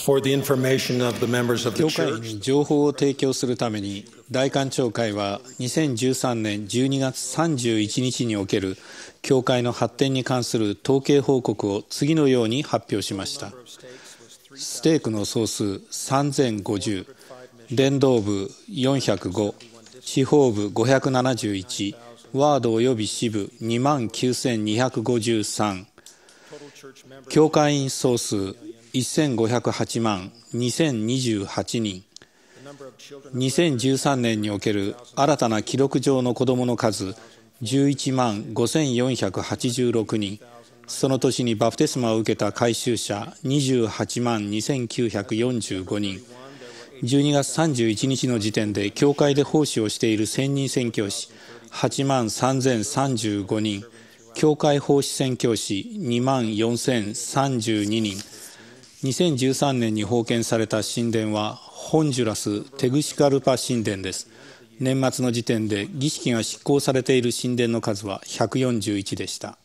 教会に情報を提供するために大官庁会は2013年12月31日における教会の発展に関する統計報告を次のように発表しましたステークの総数3050伝道部405地方部571ワード及び支部2万9253教会員総数1508万2028人2013年における新たな記録上の子どもの数11万5486人その年にバプテスマを受けた回収者28万2945人12月31日の時点で教会で奉仕をしている専任宣教師8万3035人教会奉仕宣教師2万4032人2013年に奉献された神殿はホンジュラステグシカルパ神殿です年末の時点で儀式が執行されている神殿の数は141でした